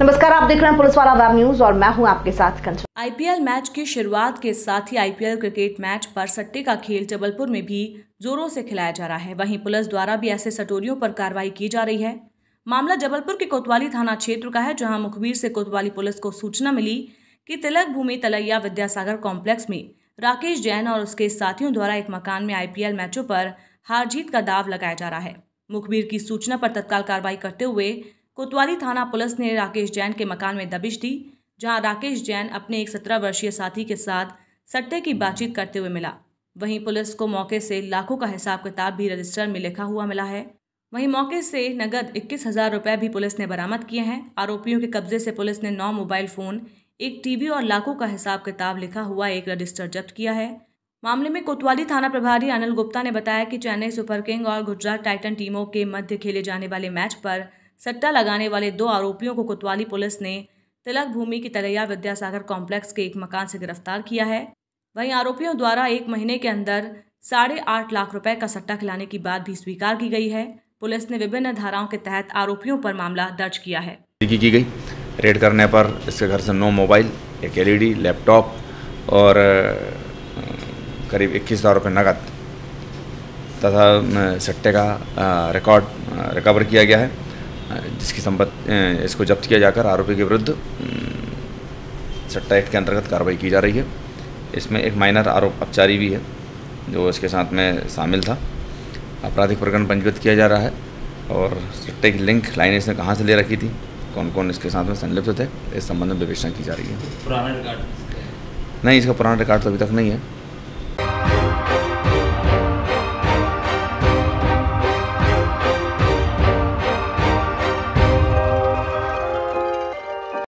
नमस्कार आप देख रहे हैं पुलिस वाला वेब न्यूज और मैं हूं आपके साथ कंचन आईपीएल मैच की शुरुआत के साथ ही आईपीएल क्रिकेट मैच पर सट्टे का खेल जबलपुर में भी जोरों से खिलाया जा रहा है वहीं पुलिस द्वारा भी ऐसे सटोरियों पर कार्रवाई की जा रही है मामला जबलपुर के कोतवाली थाना क्षेत्र का है जहां मुखबिर से कोतवाली पुलिस को सूचना मिली कि तिलक भूमि तलैया विद्यासागर कॉम्प्लेक्स में राकेश जैन और उसके साथियों द्वारा एक मकान में आईपीएल मैचों पर हार जीत का दाव लगाया जा रहा है मुखबिर की सूचना पर तत्काल कार्रवाई करते हुए कोतवाली थाना पुलिस ने राकेश जैन के मकान में दबिश दी जहां राकेश जैन अपने एक सत्रह वर्षीय साथी के साथ सट्टे की बातचीत करते हुए मिला वहीं पुलिस को मौके से लाखों का हिसाब किताब भी रजिस्टर में लिखा हुआ मिला है वहीं मौके से नगद इक्कीस हजार रुपये भी पुलिस ने बरामद किए हैं आरोपियों के कब्जे से पुलिस ने नौ मोबाइल फ़ोन एक टीवी और लाखों का हिसाब किताब लिखा हुआ एक रजिस्टर जब्त किया है मामले में कोतवाली थाना प्रभारी अनिल गुप्ता ने बताया कि चेन्नई सुपर किंग और गुजरात टाइटन टीमों के मध्य खेले जाने वाले मैच पर सट्टा लगाने वाले दो आरोपियों को कोतवाली पुलिस ने तिलक भूमि की तरैया विद्यासागर कॉम्प्लेक्स के एक मकान से गिरफ्तार किया है वहीं आरोपियों द्वारा एक महीने के अंदर साढ़े आठ लाख रुपए का सट्टा खिलाने की बात भी स्वीकार की गई है पुलिस ने विभिन्न धाराओं के तहत आरोपियों पर मामला दर्ज किया है की गई रेड करने पर इसके घर से नौ मोबाइल एक एलईडी लैपटॉप और करीब इक्कीस हज़ार रुपये नकद तथा सट्टे का रिकॉर्ड रिकवर किया गया है जिसकी संपत्ति इसको जब्त किया जाकर आरोपी के विरुद्ध हम्म, सट्टा एक्ट के अंतर्गत कार्रवाई की जा रही है इसमें एक माइनर आरोप अपचारी भी है जो इसके साथ में शामिल था आपराधिक प्रकरण पंजीकृत किया जा रहा है और सट्टे की लिंक लाइन इसने कहाँ से ले रखी थी कौन कौन इसके साथ में संलिप्त थे इस संबंध में विवेचना की जा रही है पुराना रिकॉर्ड नहीं इसका पुराना रिकॉर्ड तो अभी तक नहीं है